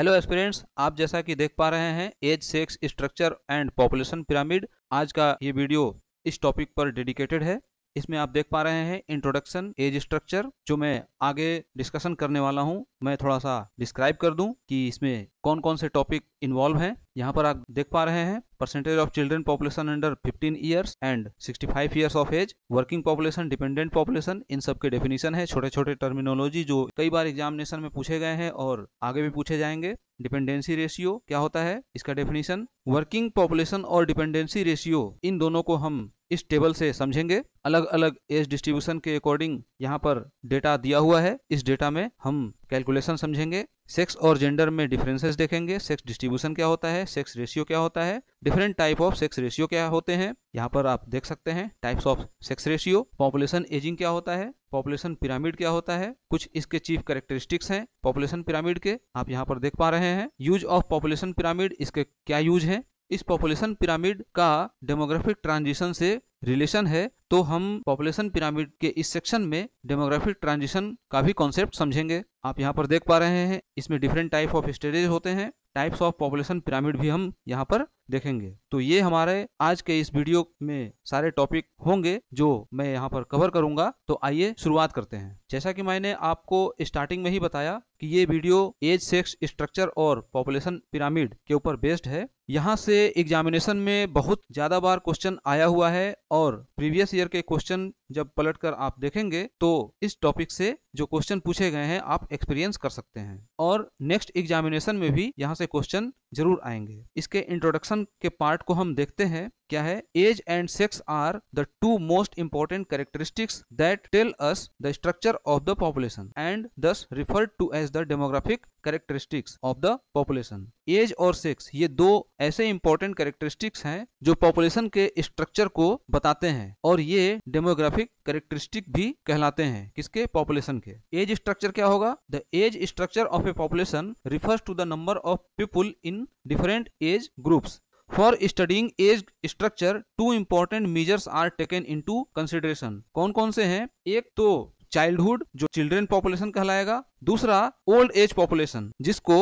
Hello aspirants आप जैसा कि देख पा रहे हैं age sex structure and population pyramid आज का ये वीडियो इस टॉपिक पर डेडिकेटेड है इसमें आप देख पा रहे हैं इंट्रोडक्शन एज स्ट्रक्चर जो मैं आगे डिस्कशन करने वाला हूं मैं थोड़ा सा डिस्क्राइब कर दूं कि इसमें कौन कौन से टॉपिक इन्वॉल्व हैं यहाँ पर आप देख पा रहे हैं percentage of children population under 15 years and 65 years of age working population dependent population इन सब के डेफिनेशन है छोटे छोटे टर्मिनोलॉजी जो कई बार एग्जामिनेशन में पूछे गए हैं और आगे भी पूछे जाएंगे डिपेंडेंसी रेशियो क्या होता है इसका डेफिनेशन वर्किंग पॉपुलेशन और डिपेंडेंसी रेशियो इन दोनों को हम इस टेबल से समझेंगे अलग अलग एज डिस्ट्रीब्यूशन के अकॉर्डिंग यहाँ पर डेटा दिया हुआ है इस डेटा में हम कैलकुलेशन समझेंगे सेक्स और जेंडर में डिफरेंसेस देखेंगे सेक्स डिस्ट्रीब्यूशन क्या होता है सेक्स रेशियो क्या होता है different type of sex ratio क्या होते हैं यहाँ पर आप देख सकते हैं types of sex ratio population ageing क्या होता है पॉपुलेशन पिरामिड क्या होता है कुछ इसके चीफ करेक्टरिस्टिक्स हैं पॉपुलेशन पिरामिड के आप यहाँ पर देख पा रहे हैं यूज ऑफ पॉपुलेशन पिरामिड इसके क्या यूज है इस पॉपुलेशन पिरामिड का डेमोग्राफिक ट्रांजिशन से रिलेशन है तो हम पॉपुलेशन पिरामिड के इस सेक्शन में डेमोग्राफिक ट्रांजिशन का भी कॉन्सेप्ट समझेंगे आप यहाँ पर देख पा रहे हैं इसमें डिफरेंट टाइप ऑफ स्टेजेज होते हैं टाइप्स ऑफ पॉपुलेशन पिरामिड भी हम यहाँ पर देखेंगे तो ये हमारे आज के इस वीडियो में सारे टॉपिक होंगे जो मैं यहाँ पर कवर करूंगा तो आइए शुरुआत करते हैं जैसा कि मैंने आपको स्टार्टिंग में ही बताया कि ये वीडियो एज सेक्स स्ट्रक्चर और पॉपुलेशन पिरामिड के ऊपर बेस्ड है यहाँ से एग्जामिनेशन में बहुत ज्यादा बार क्वेश्चन आया हुआ है और प्रीवियस ईयर के क्वेश्चन जब पलट कर आप देखेंगे तो इस टॉपिक से जो क्वेश्चन पूछे गए हैं आप एक्सपीरियंस कर सकते हैं और नेक्स्ट एग्जामिनेशन में भी यहाँ से क्वेश्चन जरूर आएंगे इसके इंट्रोडक्शन के पार्ट को हम देखते हैं क्या है age and sex are the two most important characteristics that tell us the structure of the population and thus referred to as the demographic characteristics of the population age और sex ये दो ऐसे इंपॉर्टेंट कैरेक्टरिस्टिक्स हैं जो population के structure को बताते हैं और ये डेमोग्राफिक कैरेक्टरिस्टिक भी कहलाते हैं किसके पॉपुलेशन के एज स्ट्रक्चर क्या होगा the age structure of a population refers to the number of people in different age groups for studying age structure two important measures are taken into consideration कौन कौन से हैं एक तो childhood जो children population कहलाएगा दूसरा old age population जिसको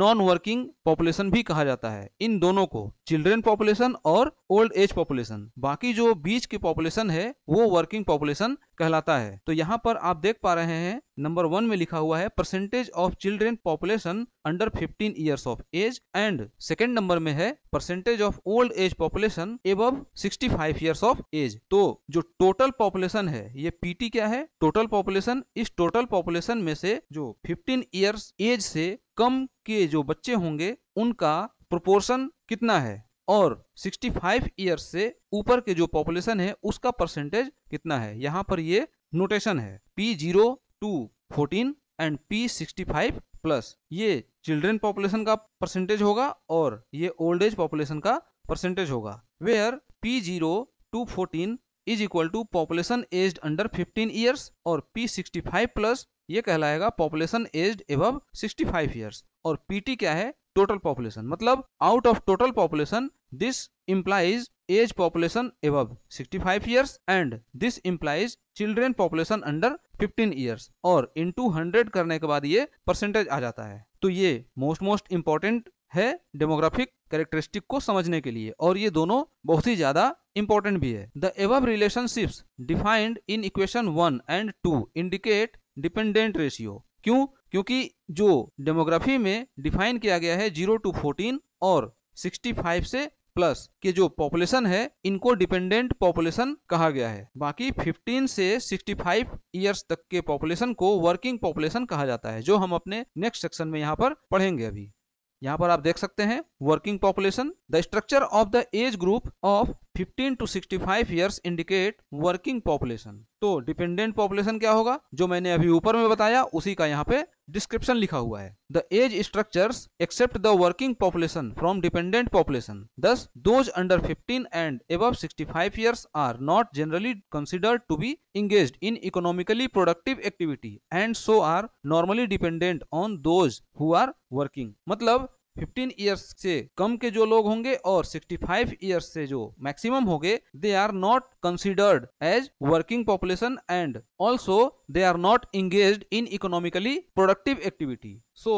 नॉन वर्किंग पॉपुलेशन भी कहा जाता है इन दोनों को चिल्ड्रेन पॉपुलेशन और ओल्ड एज पॉपुलेशन बाकी जो बीच की पॉपुलेशन है वो वर्किंग पॉपुलेशन कहलाता है तो यहाँ पर आप देख पा रहे हैं नंबर वन में लिखा हुआ है percentage of children population under 15 years of age and second number में है percentage of old age population above 65 years of as तो जो टोटल पॉपुलेशन है ये पीटी क्या है टोटल पॉपुलेशन इस टोटल पॉपुलेशन में से जो 15 इयर्स एज से कम के जो बच्चे होंगे उनका प्रोपोर्शन कितना है और 65 ईयर से ऊपर के जो पॉपुलेशन है उसका परसेंटेज कितना है यहाँ पर ये नोटेशन है P zero to fourteen and P sixty plus ये चिल्ड्रेन पॉपुलेशन का परसेंटेज होगा और ये ओल्ड एज पॉपुलेशन का परसेंटेज होगा where P zero to fourteen is equal to population aged under 15 years और पी सिक्सटी प्लस ये कहलाएगा पॉपुलेशन एज्ड सिक्सटी 65 ईयर्स और पीटी क्या है टोटल पॉपुलेशन मतलब out of total population this implies age population above 65 five years and this implies children population under 15 years और into 100 करने के बाद ये परसेंटेज आ जाता है तो ये मोस्ट मोस्ट इंपॉर्टेंट है डेमोग्राफिक कैरेक्टरिस्टिक को समझने के लिए और ये दोनों बहुत ही ज्यादा इंपॉर्टेंट भी है the above relationships defined in equation one and two indicate dependent ratio क्यों क्योंकि जो डेमोग्राफी में डिफाइन किया गया है जीरो टू फोर्टीन और सिक्सटी फाइव से प्लस के जो पॉपुलेशन है इनको डिपेंडेंट पॉपुलेशन कहा गया है बाकी फिफ्टीन से फाइव ईयर्स तक के पॉपुलेशन को वर्किंग पॉपुलेशन कहा जाता है जो हम अपने नेक्स्ट सेक्शन में यहाँ पर पढ़ेंगे अभी यहाँ पर आप देख सकते हैं working population the structure of the age group of 15 to 65 years indicate working population तो डिपेंडेंट पॉपुलेशन क्या होगा जो मैंने अभी ऊपर में बताया उसी का यहाँ पे डिस्क्रिप्शन लिखा हुआ है the age structure except the working population from dependent population thus those under fifteen and above sixty five are not generally considered to be engage in economically productive activity and so are normally dependent on those who are working मतलब fifteen years से कम के जो लोग होंगे और sixty five years से जो मैक्सिमम होंगे they are not considered as working population and also they are not engage in economically productive activity so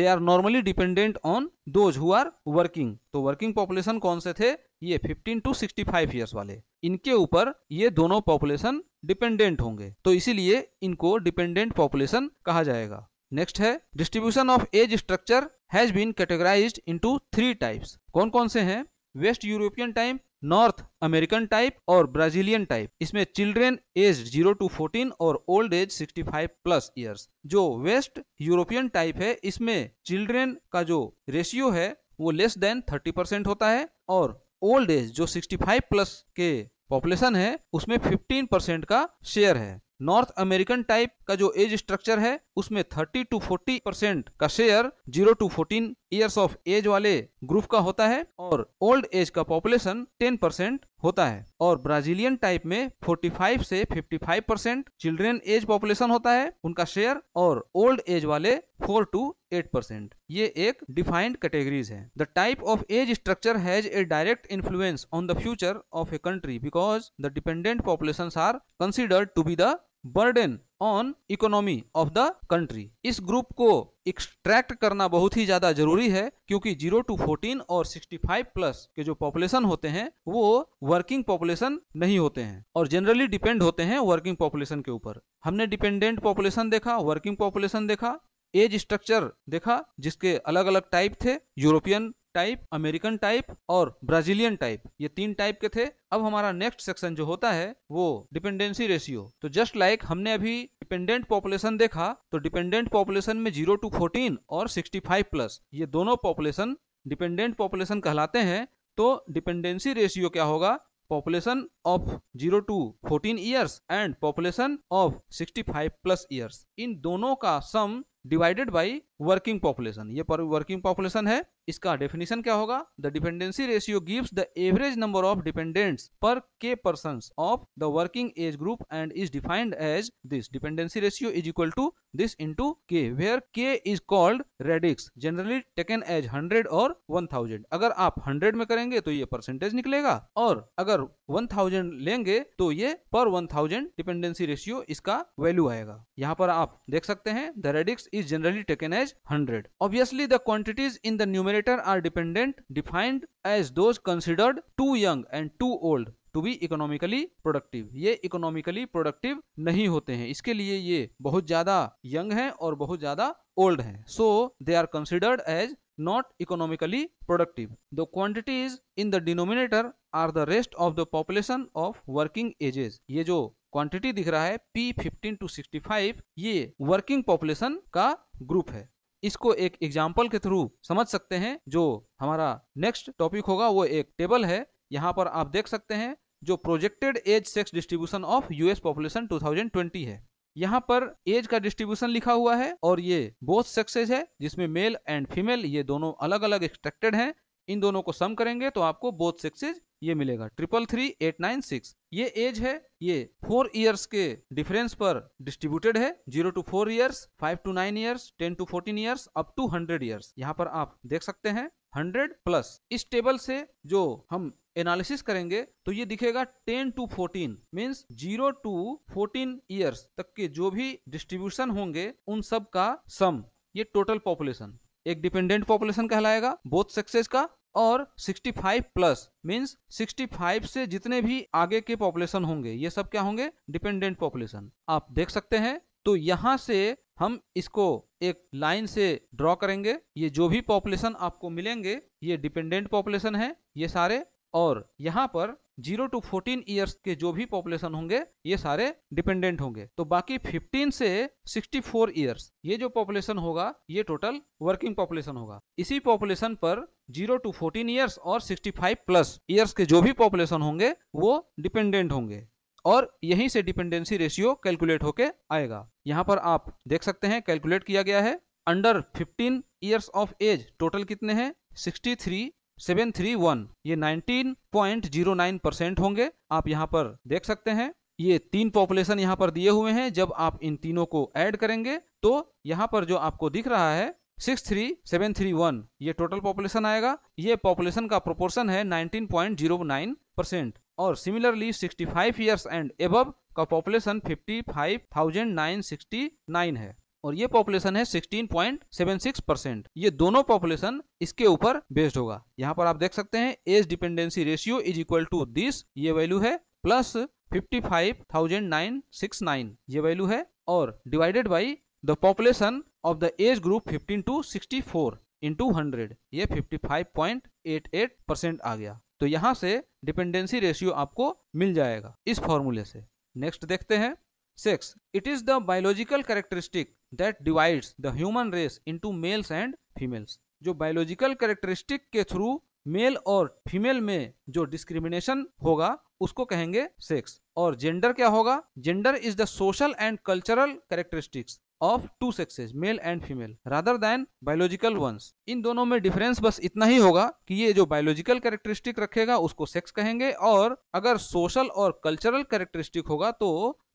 they are normally dependent on those who are working तो working population कौन से थे ये 15 to 65 years वाले इनके ऊपर ये दोनों पॉपुलेशन डिपेंडेंट होंगे तो इसीलिए इनको डिपेंडेंट पॉपुलेशन कहा जाएगा नेक्स्ट है distribution of age structure has been categorize into three types कौन कौन से हैं West European type North American type और ब्राजीलियन टाइप इसमें चिल्ड्रेन एज 0 टू 14 और ओल्ड एज 65 प्लस ईयर्स जो वेस्ट यूरोपियन टाइप है इसमें चिल्ड्रेन का जो रेशियो है वो लेस देन 30 परसेंट होता है और ओल्ड एज जो 65 प्लस के पॉपुलेशन है उसमें 15 परसेंट का शेयर है नॉर्थ अमेरिकन टाइप का जो एज स्ट्रक्चर है उसमें 30 टू 40 परसेंट का share 0 to fourteen years of age वाले ग्रुप का होता है और ओल्ड एज का पॉपुलेशन 10 परसेंट होता है और ब्राजीलियन टाइप में 45 से 55 परसेंट चिल्ड्रेन एज पॉपुलेशन होता है उनका शेयर और ओल्ड एज वाले 4 टू 8 परसेंट ये एक डिफाइंड कैटेगरीज है the type of age structure has a direct influence on the future of a country because the dependent population are considered to be the burden on economy of the country इस group को extract करना बहुत ही ज्यादा जरूरी है क्योंकि 0 to 14 और 65 plus के जो पॉपुलेशन होते हैं वो वर्किंग पॉपुलेशन नहीं होते हैं और जनरली डिपेंड होते हैं वर्किंग पॉपुलेशन के ऊपर हमने डिपेंडेंट पॉपुलेशन देखा वर्किंग पॉपुलेशन देखा एज स्ट्रक्चर देखा जिसके अलग अलग टाइप थे यूरोपियन टाइप अमेरिकन टाइप और ब्राजीलियन टाइप ये तीन टाइप के थे अब हमारा नेक्स्ट सेक्शन जो होता है वो डिपेंडेंसी रेशियो तो जस्ट लाइक like हमने अभी डिपेंडेंट पॉपुलेशन देखा तो डिपेंडेंट पॉपुलेशन में जीरो टू फोर्टीन और सिक्सटी फाइव प्लस ये दोनों पॉपुलेशन डिपेंडेंट पॉपुलेशन कहलाते हैं तो डिपेंडेंसी रेशियो क्या होगा population of zero to fourteen years and population of sixty five plus years इन दोनों का sum divided by working population ये पर वर्किंग पॉपुलेशन है इसका डेफिनेशन क्या होगा the dependency ratio gives the average number of dependents per K person of the working age group and is defined as this dependency ratio is equal to this into K where K is called radix generally taken as hundred और one thousand अगर आप hundred में करेंगे तो ये percentage निकलेगा और अगर वन थाउजेंड लेंगे तो ये per one thousand dependency ratio इसका वैल्यू आएगा यहाँ पर आप देख सकते हैं the radix is generally taken as as 100. Obviously, the quantities in the numerator are dependent, defined as those considered too young and too old. To be economically productive ये economically productive नहीं होते हैं इसके लिए ये बहुत ज्यादा यंग हैं और बहुत ज्यादा ओल्ड हैं so they are considered as not economically productive the quantities in the denominator are the rest of the population of working ages ये जो क्वांटिटी दिख रहा है P fifteen to sixty five ये वर्किंग पॉपुलेशन का group है इसको एक एग्जाम्पल के थ्रू समझ सकते हैं जो हमारा नेक्स्ट टॉपिक होगा वो एक टेबल है यहाँ पर आप देख सकते हैं जो projected age sex distribution of US population 2020 है यहाँ पर एज का डिस्ट्रीब्यूशन लिखा हुआ है और ये बोथ सेक्सेज है जिसमें मेल एंड फीमेल ये दोनों अलग अलग एक्सट्रेक्टेड हैं इन दोनों को सम करेंगे तो आपको बोथ सेक्सेज ये मिलेगा triple three eight nine six ये एज है ये फोर इयर्स के डिफरेंस पर डिस्ट्रीब्यूटेड है zero to four years five to nine years ten to fourteen years up to hundred years यहाँ पर आप देख सकते हैं हंड्रेड प्लस इस टेबल से जो हम एनालिसिस करेंगे तो ये दिखेगा 10 टू 14 मीन्स 0 टू 14 इयर्स तक के जो भी डिस्ट्रीब्यूशन होंगे उन सब का सम ये टोटल पॉपुलेशन एक डिपेंडेंट पॉपुलेशन कहलाएगा बोथ सेक्सेस का और 65 प्लस मींस 65 से जितने भी आगे के पॉपुलेशन होंगे ये सब क्या होंगे डिपेंडेंट पॉपुलेशन आप देख सकते हैं तो यहाँ से हम इसको एक लाइन से ड्रॉ करेंगे ये जो भी पॉपुलेशन आपको मिलेंगे ये डिपेंडेंट पॉपुलेशन है ये सारे और यहाँ पर जीरो टू फोर्टीन ईयर्स के जो भी पॉपुलेशन होंगे ये सारे डिपेंडेंट होंगे तो बाकी फिफ्टीन से सिक्सटी फोर ईयर्स ये जो पॉपुलेशन होगा ये टोटल वर्किंग पॉपुलेशन होगा इसी पॉपुलेशन पर जीरो टू फोर्टीन ईयर्स और सिक्सटी फाइव प्लस ईयर्स के जो भी पॉपुलेशन होंगे वो डिपेंडेंट होंगे और यहीं से डिपेंडेंसी रेशियो कैलकुलेट होके आएगा यहाँ पर आप देख सकते हैं कैलकुलेट किया गया है under 15 years of age total कितने हैं 63 सेवन थ्री वन ये nineteen point zero nine percent होंगे आप यहाँ पर देख सकते हैं ये तीन पॉपुलेशन यहाँ पर दिए हुए हैं जब आप इन तीनों को ऐड करेंगे तो यहाँ पर जो आपको दिख रहा है six three seven three one ये टोटल पॉपुलेशन आएगा ये पॉपुलेशन का प्रोपोर्शन है nineteen point zero nine percent और similarly sixty five years and above का population fifty five thousand nine sixty nine है और ये पॉपुलेशन है 16.76 परसेंट ये दोनों पॉपुलेशन इसके ऊपर बेस्ड होगा यहाँ पर आप देख सकते हैं age dependency ratio is equal to this ये वैल्यू है प्लस 55,969 ये वैल्यू है और divided by the population of the age group 15 to 64 into hundred ये 55.88 परसेंट आ गया तो यहाँ से डिपेंडेंसी रेशियो आपको मिल जाएगा इस फॉर्मूले से नेक्स्ट देखते हैं 6. It is the biological characteristic that divides the human race into males and females. जो biological characteristic के through मेल और फीमेल में जो डिस्क्रिमिनेशन होगा उसको कहेंगे सेक्स और जेंडर क्या होगा gender is the social and cultural characteristics of two sexes male and female rather than biological ones इन दोनों में डिफरेंस बस इतना ही होगा कि ये जो बायोलॉजिकल कैरेक्टरिस्टिक रखेगा उसको सेक्स कहेंगे और अगर सोशल और कल्चरल कैरेक्टरिस्टिक होगा तो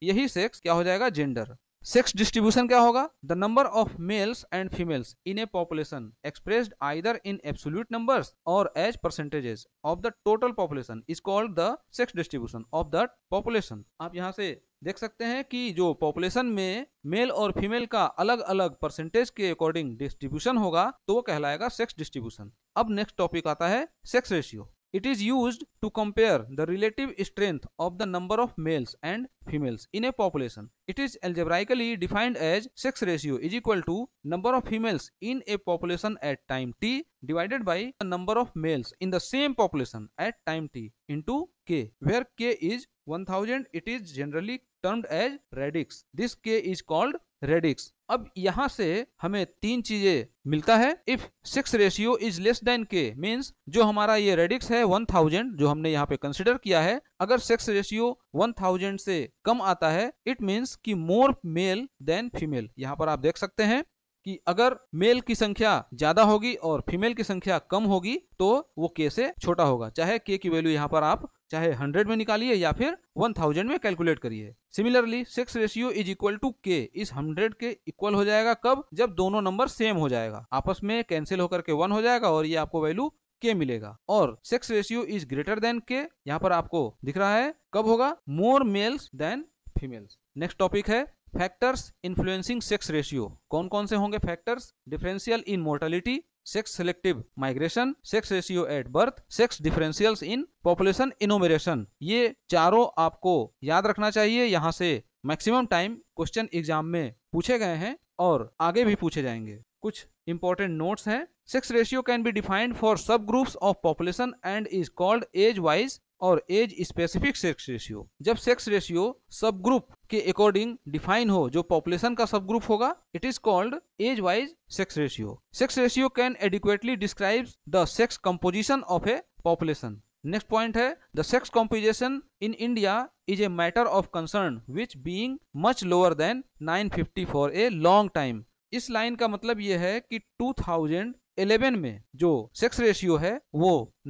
यही सेक्स क्या हो जाएगा जेंडर सेक्स डिस्ट्रीब्यूशन क्या होगा the number of males and females in a population expressed either in absolute numbers और as percentages of the total population is called the sex distribution of the population आप यहाँ से देख सकते हैं कि जो पॉपुलेशन में मेल और फीमेल का अलग अलग परसेंटेज के अकॉर्डिंग डिस्ट्रीब्यूशन होगा तो वो कहलाएगा सेक्स डिस्ट्रीब्यूशन अब नेक्स्ट टॉपिक आता है sex ratio it is use to compare the relative strength of the number of males and females in a population it is algebraically defined as sex ratio is equal to number of females in a population at time T divided by number of males in the same population at time T into K where K is 1000 it is generally termed as radix this K is called radix अब यहाँ से हमें तीन चीजें मिलता है if sex ratio is less than K means जो हमारा ये रेडिक्स है वन थाउजेंड जो हमने यहाँ पे कंसिडर किया है अगर सिक्स रेशियो वन थाउजेंड से कम आता है इट मीन्स कि मोर मेल देन फीमेल यहाँ पर आप देख सकते हैं कि अगर मेल की संख्या ज्यादा होगी और फीमेल की संख्या कम होगी तो वो के से छोटा होगा चाहे के की वैल्यू यहाँ पर आप चाहे 100 में निकालिए या फिर 1000 में कैलकुलेट करिए similarly sex ratio is equal to K इस 100 के इक्वल हो जाएगा कब जब दोनों नंबर सेम हो जाएगा आपस में कैंसिल होकर के वन हो जाएगा और ये आपको वैल्यू के मिलेगा और sex ratio is greater than K यहाँ पर आपको दिख रहा है कब होगा more males than females next topic है फैक्टर्स इन्फ्लुएंसिंग सेक्स रेशियो कौन कौन से होंगे factors differential in mortality sex selective migration sex ratio at birth sex differentials in population enumeration ये चारों आपको याद रखना चाहिए यहाँ से मैक्सिमम टाइम क्वेश्चन एग्जाम में पूछे गए हैं और आगे भी पूछे जाएंगे कुछ इंपॉर्टेंट नोट्स हैं sex ratio can be defined for sub groups of population and is called age wise और एज स्पेसिफिक सेक्स रेशियो जब सेक्स रेशियो सब ग्रुप के अकॉर्डिंग डिफाइन हो जो पॉपुलेशन का सब ग्रुप होगा it is called age wise sex ratio sex ratio can adequately describe the sex composition of a population next point है the sex composition in India is a matter of concern which being much lower than nine fifty for a long time इस line का मतलब यह है कि 2000 2011 में जो sex ratio है वो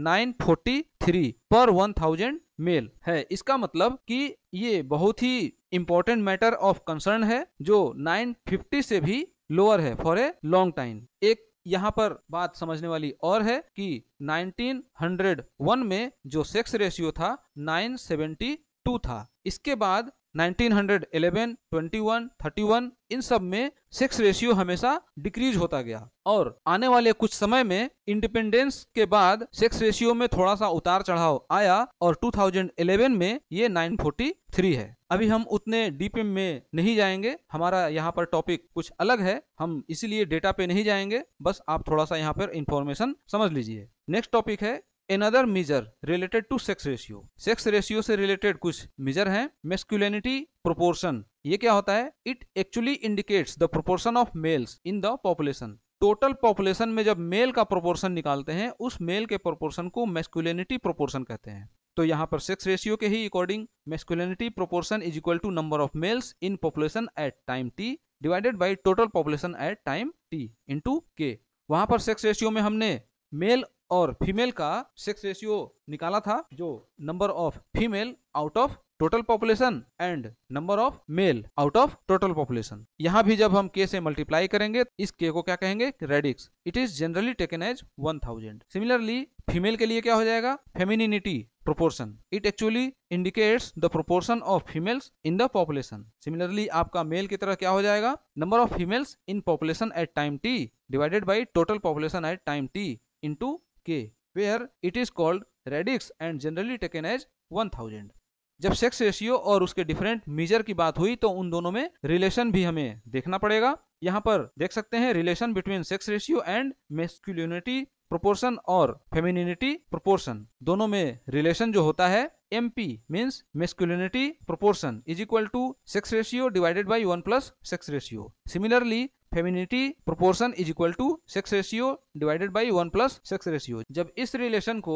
943 पर 1000 मेल है इसका मतलब कि ये बहुत ही इम्पोर्टेंट मैटर ऑफ कंसर्न है जो 950 से भी लोअर है फॉर ए लॉन्ग टाइम एक यहाँ पर बात समझने वाली और है कि 1901 में जो सेक्स रेशियो था 972 था इसके बाद 1911, इन सब में सेक्स रेशियो हमेशा डिक्रीज होता गया और आने वाले कुछ समय में इंडिपेंडेंस के बाद सेक्स रेशियो में थोड़ा सा उतार चढ़ाव आया और 2011 में ये 943 है अभी हम उतने डीप में नहीं जाएंगे हमारा यहाँ पर टॉपिक कुछ अलग है हम इसीलिए डेटा पे नहीं जाएंगे बस आप थोड़ा सा यहाँ पर इंफॉर्मेशन समझ लीजिए नेक्स्ट टॉपिक है another major related to sex ratio sex ratio से रिलेटेड कुछ मेजर हैं masculinity प्रोपोर्शन ये क्या होता है it actually indicates the proportion of males in the population total population में जब मेल का प्रोपोर्शन निकालते हैं उस मेल के प्रोपोर्शन को मेस्कुलिनिटी प्रोपोर्शन कहते हैं तो यहाँ पर सेक्स रेशियो के ही according masculinity proportion is equal to number of males in population at time T divided by total population at time T into K वहां पर सेक्स रेशियो में हमने मेल और फीमेल का सेक्स रेशियो निकाला था जो number of female out of total population and number of male out of total population यहाँ भी जब हम के से मल्टीप्लाई करेंगे इस के को क्या कहेंगे radix it is generally taken as 1000 similarly female के लिए क्या हो जाएगा femininity proportion it actually indicates the proportion of females in the population similarly आपका मेल की तरह क्या हो जाएगा number of females in population at time T divided by total population at time T into K where it is called radix and generally taken as 1000 जब sex ratio और उसके different major की बात हुई तो उन दोनों में रिलेशन भी हमें देखना पड़ेगा यहाँ पर देख सकते हैं relation between sex ratio and masculinity proportion और फेमिनिटी प्रोपोर्शन दोनों में रिलेशन जो होता है M P means masculinity proportion is equal to sex ratio divided by one plus sex ratio similarly femininity proportion is equal to sex ratio divided by one plus sex ratio जब इस relation को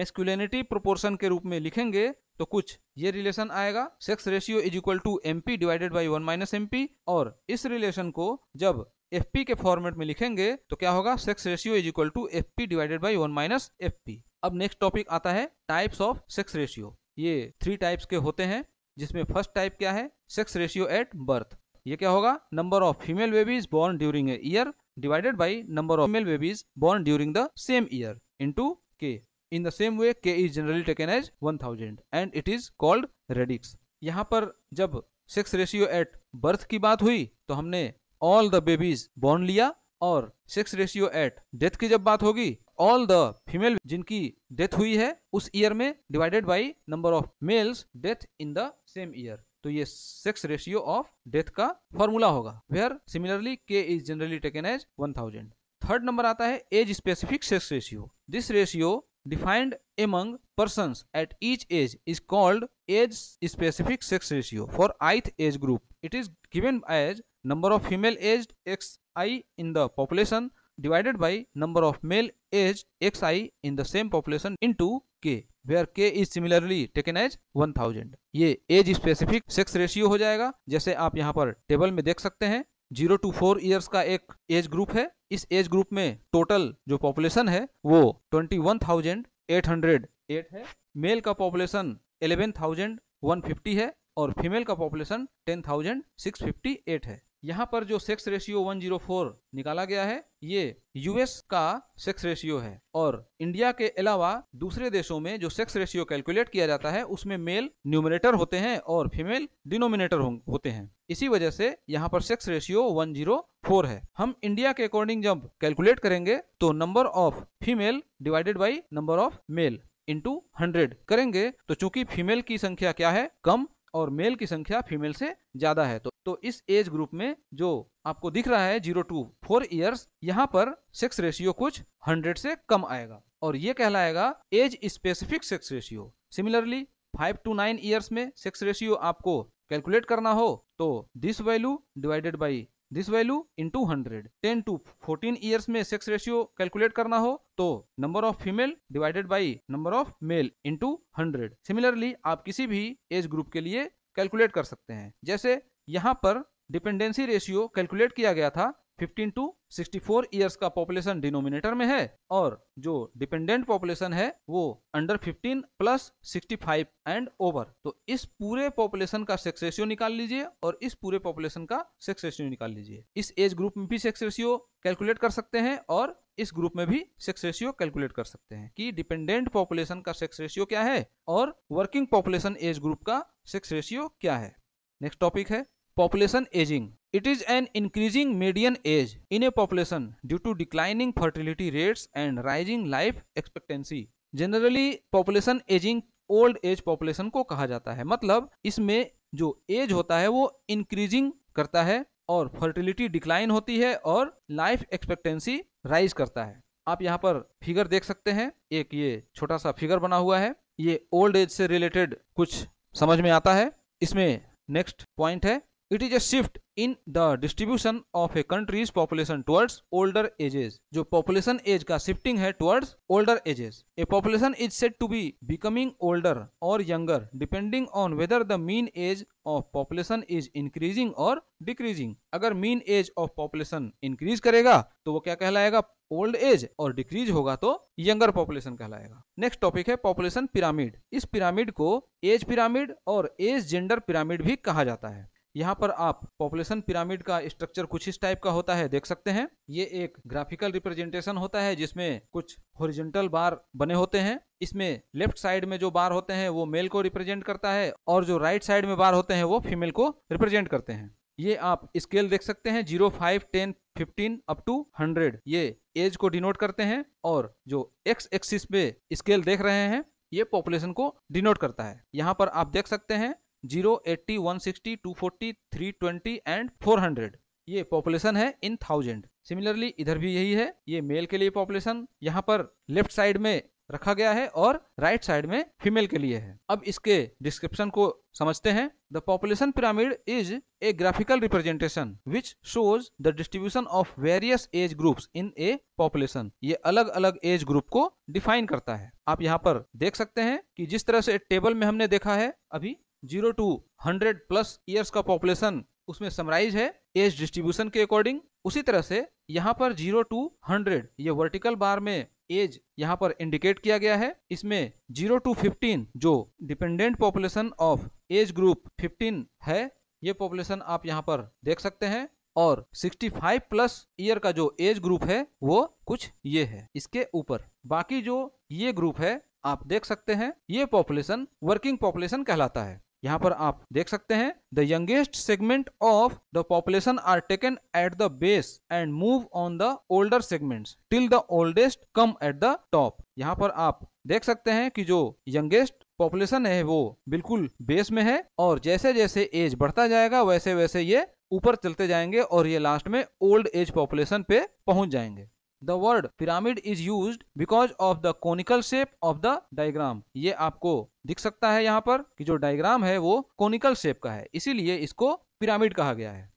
masculinity proportion के रूप में लिखेंगे तो कुछ ये रिलेशन आएगा sex ratio is equal to M P divided by one minus M P और इस रिलेशन को जब एफ पी के फॉर्मेट में लिखेंगे तो क्या होगा sex ratio is equal to F P divided by one minus F P अब नेक्स्ट टॉपिक आता है टाइप्स ऑफ सेक्स रेशियो ये थ्री टाइप्स के होते हैं जिसमें फर्स्ट टाइप क्या है सेक्स रेशियो एट बर्थ ये क्या होगा number of female babies born during a year divided by number of female babies born during the same year into K in the same way K is generally taken as one thousand and it is called radix यहाँ पर जब sex ratio at birth की बात हुई तो हमने all the babies born लिया और सेक्स रेशियो एट डेथ की जब बात होगी ऑल द फीमेल जिनकी डेथ हुई है उस ईयर में divided by number of males death in the same year तो ये सेक्स रेशियो ऑफ डेथ का फॉर्मूला होगा where similarly K is generally taken as 1000 third number आता है age specific sex ratio this ratio defined among person at each age is called age specific sex ratio for ith age group it is given as number of female age X I in the population divided by number of male age X I in the same population into K where K is similarly taken as 1000 ये as specific sex ratio हो जाएगा जैसे आप यहाँ पर table में देख सकते हैं जीरो टू फोर ईयर्स का एक एज ग्रुप है इस एज ग्रुप में टोटल जो पॉपुलेशन है वो twenty one thousand eight hundred eight है मेल का population eleven thousand one fifty है और फीमेल का population ten thousand six fifty eight है यहाँ पर जो सेक्स रेशियो 104 निकाला गया है ये यूएस का सेक्स रेशियो है और इंडिया के अलावा दूसरे देशों में जो सेक्स रेशियो कैलकुलेट किया जाता है उसमें मेल न्यूमिनेटर होते हैं और फीमेल डिनोमिनेटर होते हैं इसी वजह से यहाँ पर सेक्स रेशियो 104 है हम इंडिया के अकॉर्डिंग जब कैलकुलेट करेंगे तो number of female divided by number of male into hundred करेंगे तो चूंकि फीमेल की संख्या क्या है कम और मेल की संख्या फीमेल से ज्यादा है तो तो इस एज ग्रुप में जो आपको दिख रहा है जीरो टू फोर ईयर्स यहाँ पर सेक्स रेशियो कुछ हंड्रेड से कम आएगा और ये कहलाएगा age specific sex ratio similarly five to nine years में सेक्स रेशियो आपको कैलकुलेट करना हो तो this value divided by this value into hundred ten to fourteen years में सेक्स रेशियो कैलकुलेट करना हो तो number of female divided by number of male into hundred similarly आप किसी भी एज ग्रुप के लिए कैलकुलेट कर सकते हैं जैसे यहाँ पर डिपेंडेंसी रेशियो कैलकुलेट किया गया था 15 टू 64 इयर्स का पॉपुलेशन डिनोमिनेटर में है और जो डिपेंडेंट पॉपुलेशन है वो अंडर 15 प्लस 65 एंड ओवर तो इस पूरे पॉपुलेशन का सेक्स रेशियो निकाल लीजिए और इस पूरे पॉपुलेशन का सेक्स रेशियो निकाल लीजिए इस एज ग्रुप में भी सेक्स रेशियो कैलकुलेट कर सकते हैं और इस ग्रुप में भी सेक्स रेशियो कैलकुलेट कर सकते हैं कि डिपेंडेंट पॉपुलेशन का सेक्स रेशियो क्या है और वर्किंग पॉपुलेशन एज ग्रुप का सेक्स रेशियो क्या है नेक्स्ट टॉपिक है population ageing It is an increasing median age in a population due to declining fertility rates and rising life expectancy. Generally population ageing old age population को कहा जाता है मतलब इसमें जो एज होता है वो इंक्रीजिंग करता है और फर्टिलिटी डिक्लाइन होती है और लाइफ एक्सपेक्टेंसी राइज करता है आप यहाँ पर फिगर देख सकते हैं एक ये छोटा सा फिगर बना हुआ है ये ओल्ड एज से रिलेटेड कुछ समझ में आता है इसमें नेक्स्ट पॉइंट है it is a shift in the distribution of a country's population towards older ages जो पॉपुलेशन एज का शिफ्टिंग है towards older ages a population is said to be becoming older और younger depending on whether the mean age of population is increasing और decreasing अगर mean age of population increase करेगा तो वो क्या कहलाएगा ओल्ड एज और डिक्रीज होगा तो यंगर पॉपुलेशन कहलाएगा नेक्स्ट टॉपिक है पॉपुलेशन पिरामिड इस पिरामिड को एज पिरामिड और एज जेंडर पिरामिड भी कहा जाता है यहाँ पर आप पॉपुलेशन पिरामिड का स्ट्रक्चर कुछ इस टाइप का होता है देख सकते हैं ये एक ग्राफिकल रिप्रेजेंटेशन होता है जिसमें कुछ होरिजेंटल बार बने होते हैं इसमें लेफ्ट साइड में जो बार होते हैं वो मेल को रिप्रेजेंट करता है और जो राइट साइड में बार होते हैं वो फीमेल को रिप्रेजेंट करते हैं ये आप स्केल देख सकते हैं zero five ten fifteen up to hundred ये एज को डिनोट करते हैं और जो एक्स एक्सिस पे स्केल देख रहे हैं ये पॉपुलेशन को डिनोट करता है यहाँ पर आप देख सकते हैं zero eighty one sixty two forty three twenty and four hundred ये पॉपुलेशन है इन थाउजेंड सिमिलरली इधर भी यही है ये मेल के लिए पॉपुलेशन यहाँ पर लेफ्ट साइड में रखा गया है और राइट right साइड में फीमेल के लिए है अब इसके डिस्क्रिप्शन को समझते हैं the population pyramid is a graphical representation which shows the distribution of various age groups in a population ये अलग अलग एज ग्रुप को डिफाइन करता है आप यहाँ पर देख सकते हैं कि जिस तरह से टेबल में हमने देखा है अभी zero to hundred plus years का पॉपुलेशन उसमें समराइज है एज डिस्ट्रीब्यूशन के अकॉर्डिंग उसी तरह से यहाँ पर जीरो टू हंड्रेड ये वर्टिकल बार में एज यहाँ पर इंडिकेट किया गया है इसमें जीरो टू फिफ्टीन जो dependent population of age group fifteen है ये पॉपुलेशन आप यहाँ पर देख सकते हैं और 65 प्लस ईयर का जो एज ग्रुप है वो कुछ ये है इसके ऊपर बाकी जो ये ग्रुप है आप देख सकते हैं ये पॉपुलेशन वर्किंग पॉपुलेशन कहलाता है यहाँ पर आप देख सकते हैं the youngest segment of the population are taken at the base and move on the older segment till the oldest come at the top यहाँ पर आप देख सकते हैं कि जो यंगेस्ट पॉपुलेशन है वो बिल्कुल बेस में है और जैसे जैसे एज बढ़ता जाएगा वैसे वैसे ये ऊपर चलते जाएंगे और ये लास्ट में ओल्ड एज पॉपुलेशन पे पहुंच जाएंगे The word pyramid is use because of the conical shape of the diagram. ये आपको दिख सकता है यहाँ पर कि जो डायग्राम है वो conical shape का है इसीलिए इसको pyramid कहा गया है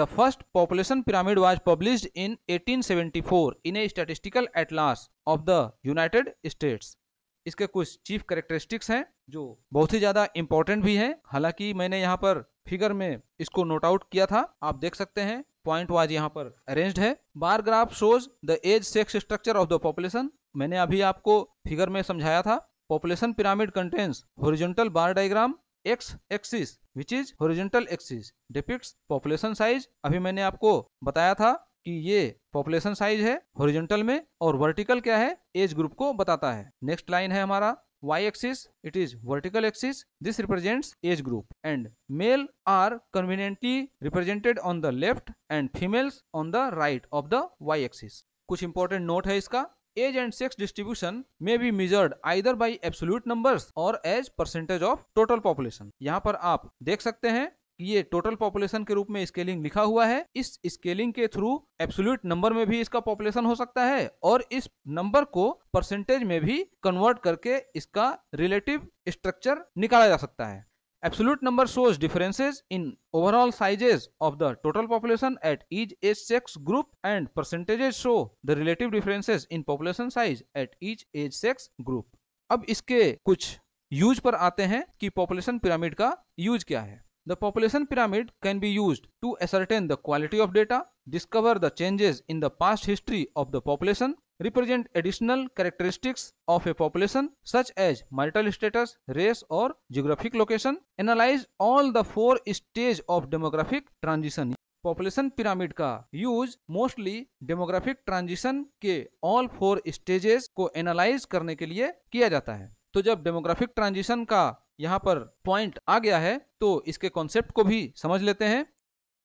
The first population pyramid was published in 1874 in a statistical atlas of the united States. इसके कुछ चीफ करेक्टरिस्टिक्स हैं जो बहुत ही ज़्यादा इंपॉर्टेंट भी हैं हालांकि मैंने यहाँ पर फिगर में इसको नोट आउट किया था आप देख सकते हैं पॉइंट वाइज यहाँ पर अरेन्ज है bar graph shows the age sex structure of the population मैंने अभी आपको फिगर में समझाया था population pyramid contains horizontal bar diagram X axis which is horizontal axis depicts population size अभी मैंने आपको बताया था कि ये पॉपुलेशन साइज है होरिजेंटल में और वर्टिकल क्या है एज ग्रुप को बताता है नेक्स्ट लाइन है हमारा y-axis it is vertical axis this represents age group and male are conveniently represented on the left and females on the right of the y-axis kuch important note hai iska age and sex distribution may be measured either by absolute numbers or as percentage of total population yahan par aap dekh sakte hain ये total population के रूप में scaling लिखा हुआ है इस scaling के through absolute number में भी इसका पॉपुलेशन हो सकता है और इस नंबर को परसेंटेज में भी कन्वर्ट करके इसका रिलेटिव स्ट्रक्चर निकाला जा सकता है absolute number shows differences in overall sizes of the total population at each age sex group and percentages show the relative differences in population size at each age sex group अब इसके कुछ use पर आते हैं कि population pyramid का use क्या है The population pyramid can be used to ascertain the quality of data, discover the changes in the past history of the population, represent additional characteristics of a population such as marital status, race or geographic location, analyze all the four stages of demographic transition. Population pyramid का use mostly demographic transition के all four stages को analyse करने के लिए किया जाता है तो जब डेमोग्राफिक ट्रांजिशन का यहाँ पर पॉइंट आ गया है तो इसके कॉन्सेप्ट को भी समझ लेते हैं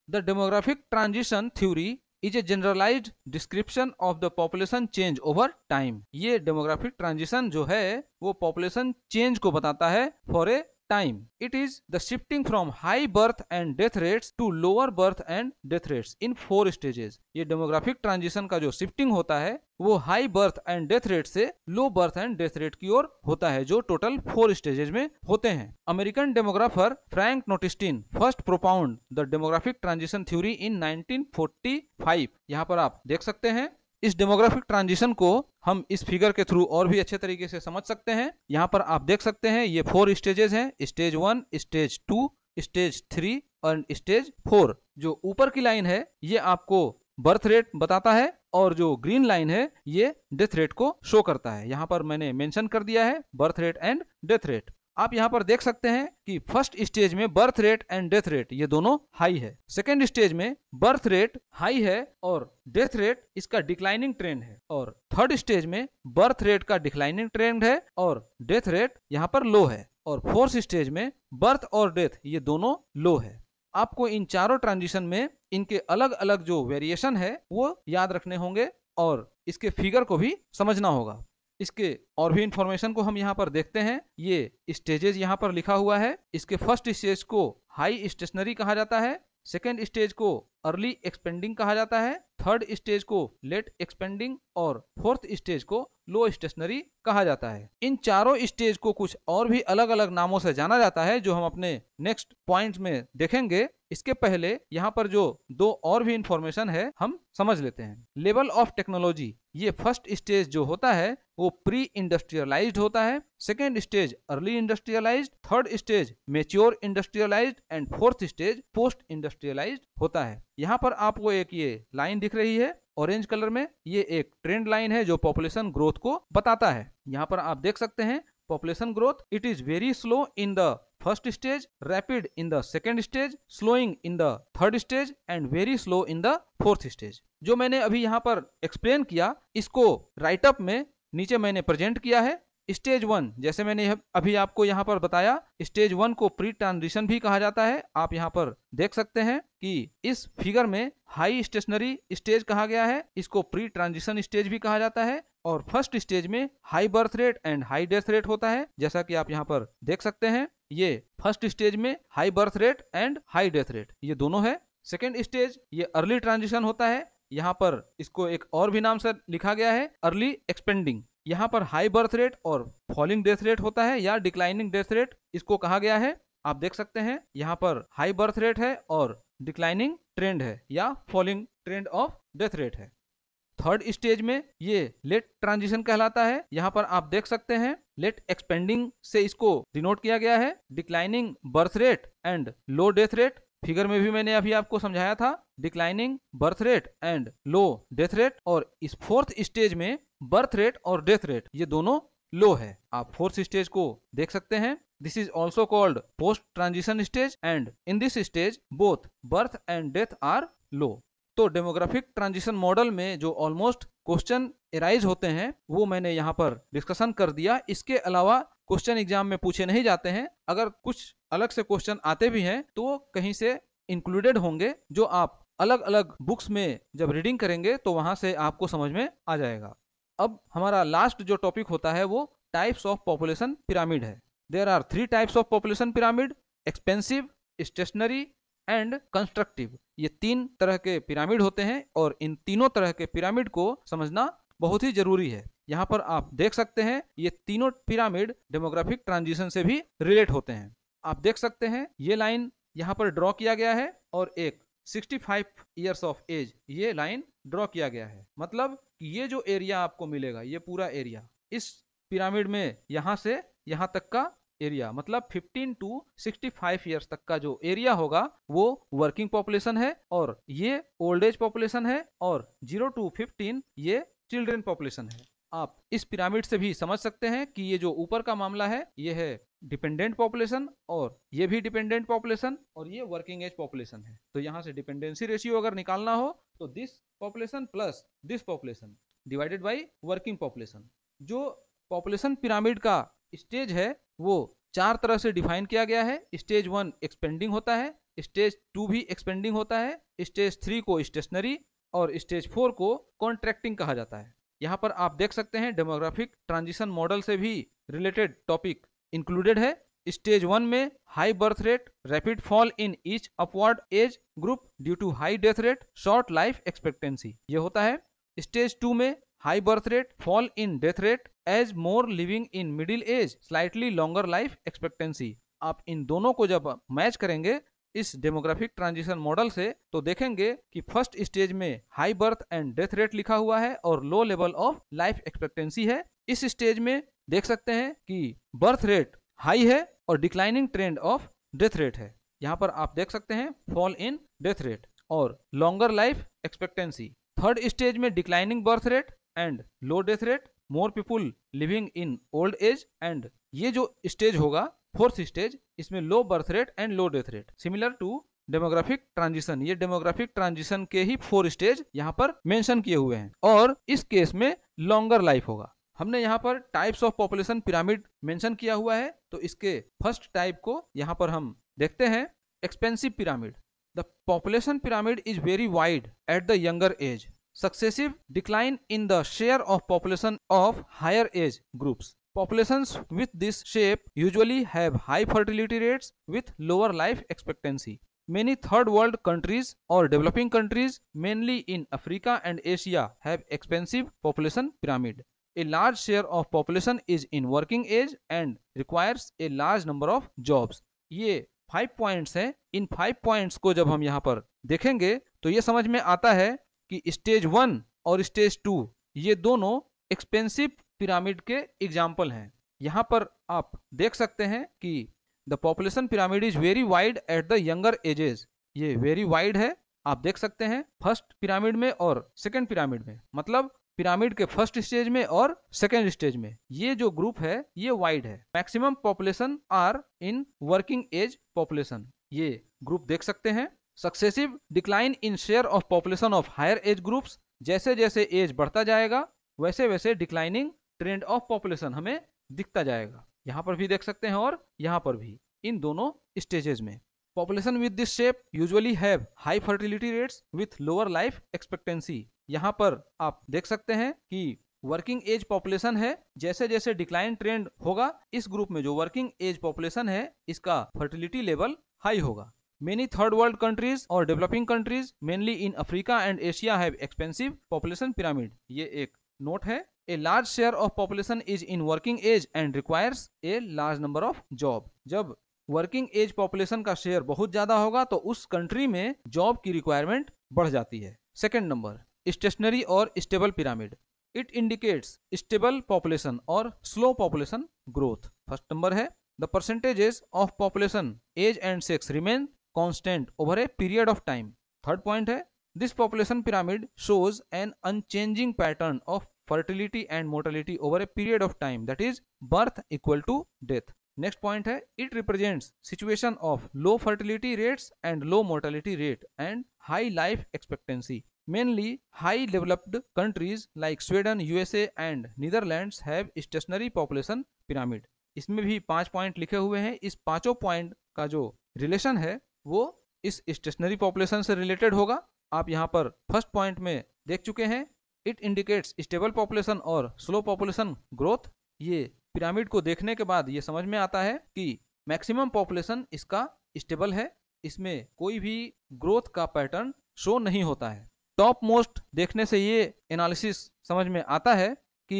the demographic transition theory is a generalise description of the population change over time ये डेमोग्राफिक ट्रांजिशन जो है वो पॉपुलेशन चेंज को बताता है for a time it is the shifting from high birth and death rates to lower birth and death rates in four stages ये demographic transition का जो शिफ्टिंग होता है वो high birth and death rate से low birth and death rate की ओर होता है जो टोटल फोर स्टेजेज में होते हैं American demographer Frank Notestein first propound the demographic transition theory in 1945 यहाँ पर आप देख सकते हैं इस डेमोग्राफिक ट्रांजिशन को हम इस फिगर के थ्रू और भी अच्छे तरीके से समझ सकते हैं यहाँ पर आप देख सकते हैं ये फोर स्टेजेस हैं stage one stage two stage three और स्टेज फोर जो ऊपर की लाइन है ये आपको बर्थ रेट बताता है और जो ग्रीन लाइन है ये डेथ रेट को शो करता है यहाँ पर मैंने मेंशन कर दिया है birth rate and death rate आप यहाँ पर देख सकते हैं कि फर्स्ट स्टेज में birth rate and death rate ये दोनों हाई है सेकेंड स्टेज में बर्थ रेट हाई है और डेथ रेट इसका डिक्लाइनिंग ट्रेंड है और थर्ड स्टेज में बर्थ रेट का डिक्लाइनिंग ट्रेंड है और डेथ रेट यहाँ पर लो है और फोर्थ स्टेज में बर्थ और डेथ ये दोनों लो है आपको इन चारों ट्रांजिशन में इनके अलग अलग जो वेरिएशन है वो याद रखने होंगे और इसके फिगर को भी समझना होगा इसके और भी इंफॉर्मेशन को हम यहाँ पर देखते हैं ये स्टेजेस यहाँ पर लिखा हुआ है इसके फर्स्ट स्टेज को हाई स्टेशनरी कहा जाता है सेकेंड स्टेज को अर्ली एक्सपेंडिंग कहा जाता है थर्ड स्टेज को लेट एक्सपेंडिंग और फोर्थ स्टेज को लो स्टेशनरी कहा जाता है इन चारों स्टेज को कुछ और भी अलग अलग नामों से जाना जाता है जो हम अपने नेक्स्ट पॉइंट में देखेंगे इसके पहले यहाँ पर जो दो और भी इंफॉर्मेशन है हम समझ लेते हैं लेवल ऑफ टेक्नोलॉजी ये फर्स्ट स्टेज जो होता है वो प्री इंडस्ट्रियलाइज्ड होता है second stage early industrialised third stage mature industrialised and fourth stage post industrialised होता है यहाँ पर आपको एक ये लाइन दिख रही है ऑरेंज कलर में ये एक ट्रेंड लाइन है जो पॉपुलेशन ग्रोथ को बताता है यहाँ पर आप देख सकते हैं population growth it is very slow in the first stage, rapid in the second stage, slowing in the third stage and very slow in the fourth stage. जो मैंने अभी यहाँ पर एक्सप्लेन किया इसको राइटअप में नीचे मैंने प्रेजेंट किया है स्टेज वन जैसे मैंने अभी आपको यहाँ पर बताया स्टेज वन को प्री ट्रांजिशन भी कहा जाता है आप यहाँ पर देख सकते हैं कि इस फिगर में हाई स्टेशनरी स्टेज कहा गया है इसको प्री ट्रांजिशन स्टेज भी कहा जाता है और फर्स्ट स्टेज में high birth rate and high death rate होता है जैसा कि आप यहाँ पर देख सकते हैं ये फर्स्ट स्टेज में high birth rate and high death rate ये दोनों है सेकेंड स्टेज ये अर्ली ट्रांजिशन होता है यहाँ पर इसको एक और भी नाम से लिखा गया है अर्ली एक्सपेंडिंग यहाँ पर हाई बर्थ रेट और फॉलिंग डेथ रेट होता है या डिक्लाइनिंग डेथ रेट इसको कहा गया है आप देख सकते हैं यहाँ पर हाई बर्थ रेट है और डिक्लाइनिंग ट्रेंड है या falling trend of death rate है थर्ड स्टेज में ये लेट ट्रांजिशन कहलाता है यहाँ पर आप देख सकते हैं लेट एक्सपेंडिंग से इसको डिनोट किया गया है declining birth rate and low death rate figure में भी मैंने अभी आपको समझाया था declining birth rate and low death rate और इस फोर्थ स्टेज में बर्थ रेट और डेथ रेट ये दोनों लो है आप फोर्थ स्टेज को देख सकते हैं this is also called post transition stage and in this stage both birth and death are low तो डेमोग्राफिक ट्रांजिशन मॉडल में जो ऑलमोस्ट क्वेश्चन एराइज होते हैं वो मैंने यहाँ पर डिस्कशन कर दिया इसके अलावा क्वेश्चन एग्जाम में पूछे नहीं जाते हैं अगर कुछ अलग से क्वेश्चन आते भी हैं तो कहीं से इंक्लूडेड होंगे जो आप अलग अलग बुक्स में जब रीडिंग करेंगे तो वहां से आपको समझ में आ जाएगा अब हमारा लास्ट जो टॉपिक होता है वो टाइप्स ऑफ पॉपुलेशन पिरामिड है there are three types of population pyramid expansive stationary and constructive ये तीन तरह के पिरामिड होते हैं और इन तीनों तरह के पिरामिड को समझना बहुत ही जरूरी है यहाँ पर आप देख सकते हैं ये तीनों पिरामिड डेमोग्राफिक ट्रांजिशन से भी रिलेट होते हैं आप देख सकते हैं ये लाइन यहाँ पर ड्रॉ किया गया है और एक 65 ईयर्स ऑफ एज ये लाइन ड्रॉ किया गया है मतलब ये जो एरिया आपको मिलेगा ये पूरा एरिया इस पिरामिड में यहाँ से यहाँ तक का एरिया मतलब 15 टू 65 ईयर्स तक का जो एरिया होगा वो वर्किंग पॉपुलेशन है और ये ओल्ड एज पॉपुलेशन है और 0 टू 15 ये चिल्ड्रेन पॉपुलेशन है आप इस पिरामिड से भी समझ सकते हैं कि ये जो ऊपर का मामला है ये है डिपेंडेंट पॉपुलेशन और ये भी डिपेंडेंट पॉपुलेशन और ये वर्किंग एज पॉपुलेशन है तो यहाँ से डिपेंडेंसी रेशियो अगर निकालना हो तो this population plus this population divided by working population जो पॉपुलेशन पिरामिड का स्टेज है वो चार तरह से डिफाइन किया गया है स्टेज वन एक्सपेंडिंग होता है स्टेज टू भी एक्सपेंडिंग होता है स्टेज थ्री को स्टेशनरी और स्टेज फोर को कॉन्ट्रैक्टिंग कहा जाता है यहाँ पर आप देख सकते हैं डेमोग्राफिक ट्रांजिशन मॉडल से भी रिलेटेड टॉपिक इंक्लूडेड है स्टेज वन में high birth rate rapid fall in each upward age group due to high death rate short life expectancy ये होता है स्टेज टू में high birth rate fall in death rate age more living in middle age slightly longer life expectancy आप इन दोनों को जब match करेंगे इस डेमोग्राफिक ट्रांजिशन मॉडल से तो देखेंगे कि फर्स्ट स्टेज में high birth and death rate लिखा हुआ है और low level of life expectancy है इस स्टेज में देख सकते हैं कि बर्थ रेट हाई है और declining trend of death rate है यहाँ पर आप देख सकते हैं फॉल इन डेथ रेट और longer life expectancy third stage में declining birth rate and low death rate more people living in old age and ये जो स्टेज होगा फोर्थ स्टेज इसमें low birth rate and low death rate similar to demographic transition ये demographic transition के ही four stage यहाँ पर mention किए हुए हैं और इस केस में लॉन्गर लाइफ होगा हमने यहाँ पर types of population pyramid mention किया हुआ है तो इसके फर्स्ट टाइप को यहाँ पर हम देखते हैं expansive pyramid the population pyramid is very wide at the younger age successive decline in the share of population of higher age groups population with this shape usually have high fertility rates with lower life expectancy many third world countries और developing countries mainly in Africa and Asia have expansive population pyramid a large share of population is in working age and requires a large number of jobs ये five points हैं इन five points को जब हम यहाँ पर देखेंगे तो ये समझ में आता है कि स्टेज वन और स्टेज टू ये दोनों एक्सपेंसिव पिरामिड के एग्जाम्पल हैं यहाँ पर आप देख सकते हैं कि the population pyramid is very wide at the younger ages ये वेरी वाइड है आप देख सकते हैं फर्स्ट पिरामिड में और सेकेंड पिरामिड में मतलब पिरामिड के फर्स्ट स्टेज में और सेकेंड स्टेज में ये जो ग्रुप है ये वाइड है maximum population are in working age population ये ग्रुप देख सकते हैं successive decline in share of population of higher age groups जैसे जैसे एज बढ़ता जाएगा वैसे वैसे डिक्लाइनिंग ट्रेंड ऑफ पॉपुलेशन हमें दिखता जाएगा यहाँ पर भी देख सकते हैं और यहाँ पर भी इन दोनों स्टेजेस में population with this shape usually have high fertility rates with lower life expectancy यहाँ पर आप देख सकते हैं कि वर्किंग एज पॉपुलेशन है जैसे जैसे डिक्लाइन ट्रेंड होगा इस ग्रुप में जो वर्किंग एज पॉपुलेशन है इसका फर्टिलिटी लेवल हाई होगा मेनी थर्ड वर्ल्ड कंट्रीज और developing countries mainly in Africa and Asia have expansive population pyramid ये एक नोट है a large share of population is in working age and requires a large number of job जब working age population का share बहुत ज्यादा होगा तो उस कंट्री में जॉब की रिक्वायरमेंट बढ़ जाती है सेकेंड नंबर स्टेशनरी और stable pyramid it indicates stable population और slow population growth first number है the percentages of population age and sex remain constant over a period of time third point है this population pyramid shows an unchanging pattern of fertility and mortality over a period of time that is birth equal to death next point है it represents situation of low fertility rates and low mortality rate and high life expectancy Mainly, high developed countries like Sweden, USA and Netherlands have stationary population pyramid. इसमें भी पांच point लिखे हुए हैं इस पांचों point का जो रिलेशन है वो इस स्टेशनरी पॉपुलेशन से रिलेटेड होगा आप यहाँ पर फर्स्ट पॉइंट में देख चुके हैं इट इंडिकेट्स स्टेबल पॉपुलेशन और स्लो पॉपुलेशन ग्रोथ ये पिरामिड को देखने के बाद ये समझ में आता है कि मैक्सिमम पॉपुलेशन इसका स्टेबल है इसमें कोई भी ग्रोथ का पैटर्न शो नहीं होता है टॉप मोस्ट देखने से ये एनालिसिस समझ में आता है कि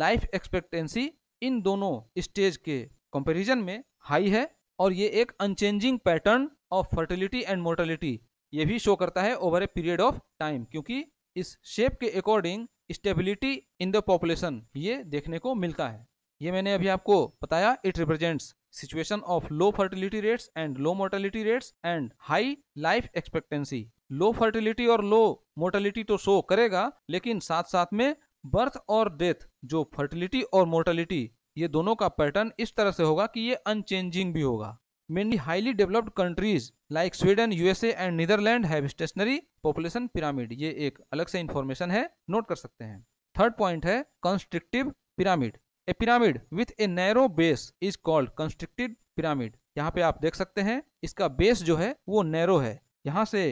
लाइफ एक्सपेक्टेंसी इन दोनों स्टेज के कंपैरिजन में हाई है और ये एक unchanging pattern of fertility and mortality ये भी शो करता है over a period of time क्योंकि इस शेप के according stability in the population ये देखने को मिलता है ये मैंने अभी आपको बताया it represents situation of low fertility rates and low mortality rates and high life expectancy low fertility और लो मोर्टेलिटी तो शो करेगा लेकिन साथ साथ में बर्थ और डेथ जो फर्टिलिटी और मोर्टेलिटी ये दोनों का पैटर्न इस तरह से होगा कि ये अनचेंजिंग भी होगा mainly highly developed countries like Sweden USA and Netherland have stationary population pyramid ये एक अलग से इंफॉर्मेशन है नोट कर सकते हैं थर्ड पॉइंट है constructive pyramid a pyramid with a narrow base is called constructive pyramid यहाँ पे आप देख सकते हैं इसका बेस जो है वो नैरो है यहाँ से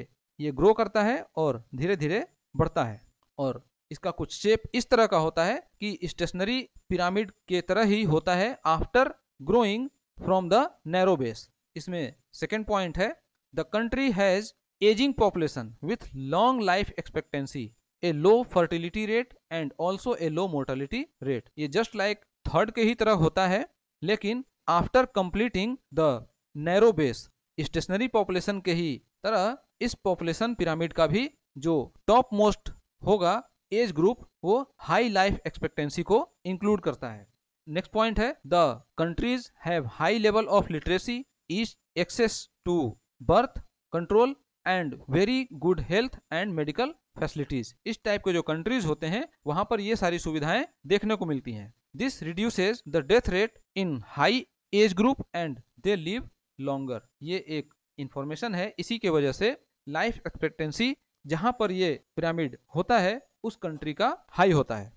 ये ग्रो करता है और धीरे धीरे बढ़ता है और इसका कुछ शेप इस तरह का होता है कि स्टेशनरी पिरामिड के तरह ही होता है after growing from the narrow base इसमें सेकेंड पॉइंट है the country has ageing population with long life expectancy a low fertility rate and also a low mortality rate ये जस्ट लाइक थर्ड के ही तरह होता है लेकिन after completing the narrow base stationary population के ही तरह इस पॉपुलेशन पिरामिड का भी जो टॉप मोस्ट होगा एज ग्रुप वो हाई लाइफ एक्सपेक्टेंसी को इंक्लूड करता है नेक्स्ट पॉइंट है the countries have high level of literacy is access to birth control and very good health and medical facilities इस टाइप के जो कंट्रीज होते हैं वहां पर ये सारी सुविधाएं देखने को मिलती हैं this reduces the death rate in high age group and they live longer ये एक इंफॉर्मेशन है इसी के वजह से लाइफ एक्सपेक्टेंसी जहां पर ये पिरामिड होता है उस कंट्री का हाई होता है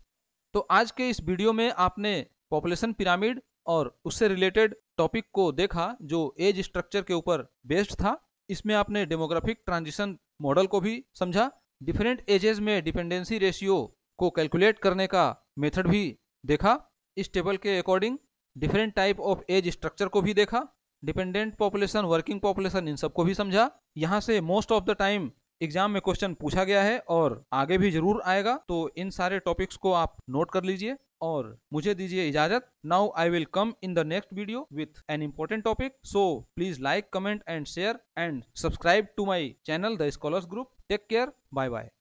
तो आज के इस वीडियो में आपने पॉपुलेशन पिरामिड और उससे रिलेटेड टॉपिक को देखा जो एज स्ट्रक्चर के ऊपर बेस्ड था इसमें आपने डेमोग्राफिक ट्रांजिशन मॉडल को भी समझा डिफरेंट एजेस में डिपेंडेंसी रेशियो को कैलकुलेट करने का मेथड भी देखा इस टेबल के according different type of age structure को भी देखा डिपेंडेंट पॉपुलेशन वर्किंग पॉपुलेशन इन सबको भी समझा यहाँ से most of the time exam में क्वेश्चन पूछा गया है और आगे भी जरूर आएगा तो इन सारे टॉपिक्स को आप नोट कर लीजिए और मुझे दीजिए इजाजत now I will come in the next video with an important topic so please like comment and share and subscribe to my channel the scholars group take care bye bye